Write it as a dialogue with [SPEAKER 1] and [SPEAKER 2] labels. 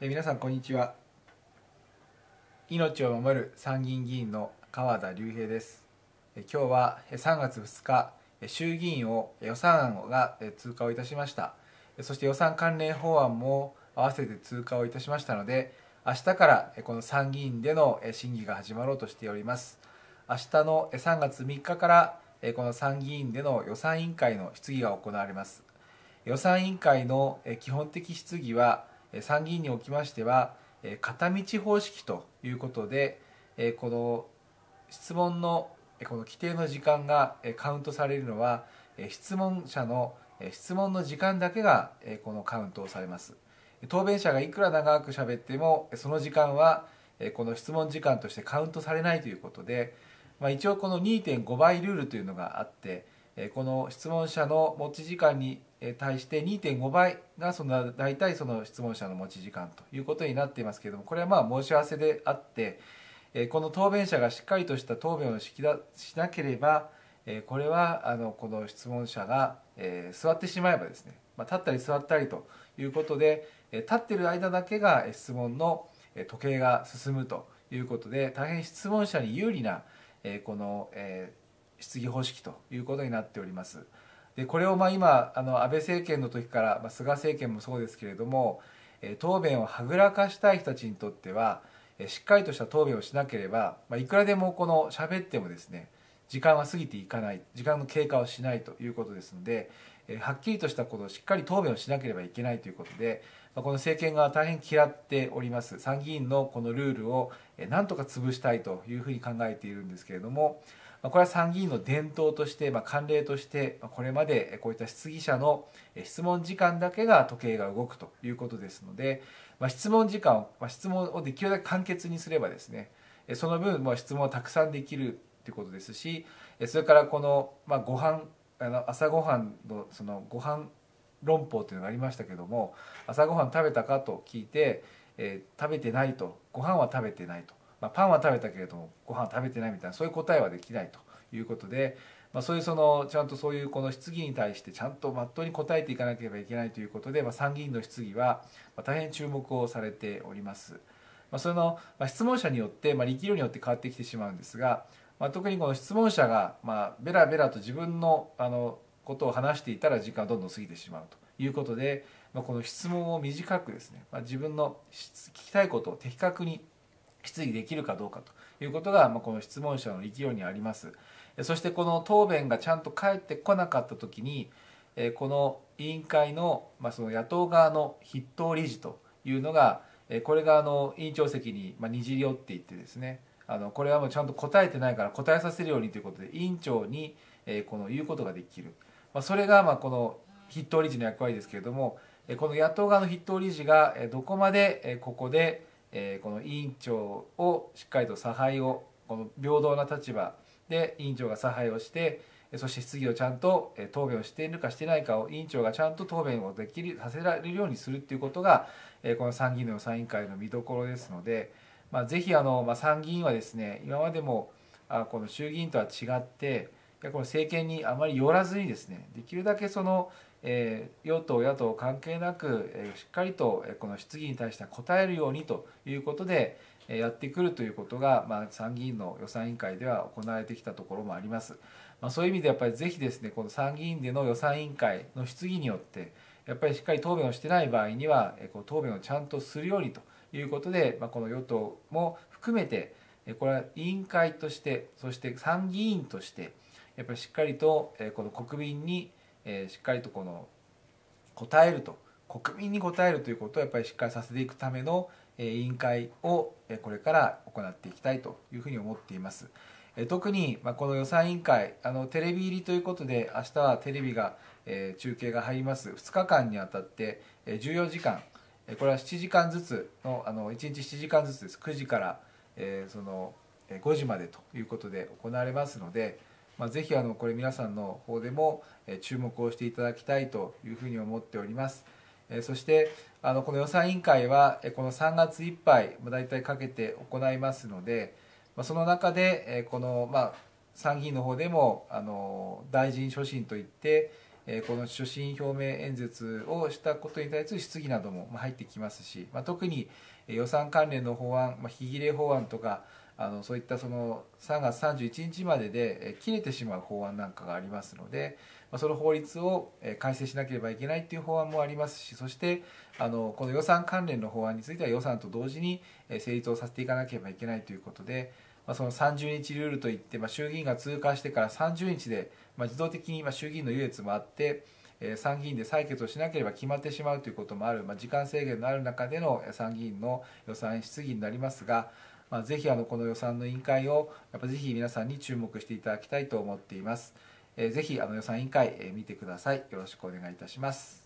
[SPEAKER 1] え皆さんこんにちは命を守る参議院議員の川田隆平ですえ今日は3月2日衆議院を予算案が通過をいたしましたそして予算関連法案も合わせて通過をいたしましたので明日からこの参議院での審議が始まろうとしております明日の3月3日からこの参議院での予算委員会の質疑が行われます予算委員会の基本的質疑は参議院におきましては片道方式ということでこの質問のこの規定の時間がカウントされるのは質問者の質問の時間だけがこのカウントをされます答弁者がいくら長く喋ってもその時間はこの質問時間としてカウントされないということで、まあ、一応この2.5倍ルールというのがあってこの質問者の持ち時間に対して2.5倍がその大体その質問者の持ち時間ということになっていますけれどもこれはまあ申し合わせであってこの答弁者がしっかりとした答弁をしなければこれはあのこの質問者が座ってしまえばですね、立ったり座ったりということで立っている間だけが質問の時計が進むということで大変質問者に有利なこの、質疑方式ということになっております。でこれをまあ今あの安倍政権の時から、まあ、菅政権もそうですけれども、え答弁をはぐらかしたい人たちにとっては、えしっかりとした答弁をしなければ、まあ、いくらでもこの喋ってもですね時間は過ぎていかない時間の経過をしないということですので、えはっきりとしたことをしっかり答弁をしなければいけないということで、まこの政権側大変嫌っております参議院のこのルールを、えなんとか潰したいというふうに考えているんですけれども。これは参議院の伝統として、まあ、慣例として、これまでこういった質疑者の質問時間だけが時計が動くということですので、まあ、質問時間を、まあ、質問をできるだけ簡潔にすればですね、その分、質問をたくさんできるということですし、それからこの、まあ、ご飯、あの朝ごはんのそのご飯論法というのがありましたけども朝ごはん食べたかと聞いて、えー、食べてないとご飯は食べてないとまあ、パンは食べたけれどもご飯食べてないみたいなそういう答えはできないということで、まあ、そういうそのちゃんとそういうこの質疑に対してちゃんとまっとうに答えていかなければいけないということで、まあ、参議院の質疑は大変注目をされております。まあ、その、まあ、質問者によって、まあ、力量によって変わってきてしまうんですが、まあ、特にこの質問者が、まあ、ベラベラと自分のあのことを話していたら時間どんどん過ぎてしまうということで、まあ、この質問を短くですね、まあ、自分の聞きたいことを的確に質疑できるかどうかということが、まあ、この質問者の力量にありますそしてこの答弁がちゃんと返ってこなかった時にこの委員会の,、まあその野党側の筆頭理事というのがこれがあの委員長席ににじり寄っていってですねあのこれはもうちゃんと答えてないから答えさせるようにということで委員長にこの言うことができる、まあ、それがまあこの筆頭理事の役割ですけれどもこの野党側の筆頭理事がどこまでここでえー、この委員長をしっかりと差配をこの平等な立場で委員長が差配をしてそして質疑をちゃんと答弁をしているかしてないかを委員長がちゃんと答弁をできるさせられるようにするっていうことがこの参議院の予算委員会の見どころですので、まあ、ぜひあの、ま参議院はですね今までもあこの衆議院とは違ってこの政権にあまり寄らずにですねできるだけそのえ与党、野党関係なく、えしっかりと、えこの質疑に対して答えるようにということで、えやってくるということが、まあ、参議院の予算委員会では行われてきたところもあります。まそういう意味でやっぱりぜひですね、この参議院での予算委員会の質疑によって、やっぱりしっかり答弁をしてない場合には、えこう答弁をちゃんとするようにということで、まあ、この与党も含めて、これは委員会として、そして参議院として、やっぱりしっかりと、えこの国民に、えー、しっかりとこの答えると国民に答えるということをやっぱりしっかりさせていくための委員会をこれから行っていきたいというふうに思っています。特にこの予算委員会あのテレビ入りということで明日はテレビが、えー、中継が入ります2日間にあたって14時間これは7時間ずつのあの1日7時間ずつです9時から、えー、その5時までということで行われますので。まあ、ぜひあのこれ皆さんの方でも注目をしていただきたいというふうに思っております。そしてあのこの予算委員会はこの3月いっぱい大体かけて行いますのでその中でこのまあ参議院の方でもあの大臣所信といってこの所信表明演説をしたことに対する質疑なども入ってきますし特に予算関連の法案あ、き切れ法案とかあのそういったその3月31日までで切れてしまう法案なんかがありますので、まその法律を改正しなければいけないという法案もありますしそしてあのこの予算関連の法案については予算と同時に成立をさせていかなければいけないということで、まその30日ルールといって、ま衆議院が通過してから30日で、ま自動的に衆議院の優越もあって、参議院で採決をしなければ決まってしまうということもある、ま時間制限のある中での参議院の予算質疑になりますが、まあ、ぜひあのこの予算の委員会をやっぱぜひ皆さんに注目していただきたいと思っています。えー、ぜひあの予算委員会、え見てください。よろしくお願いいたします。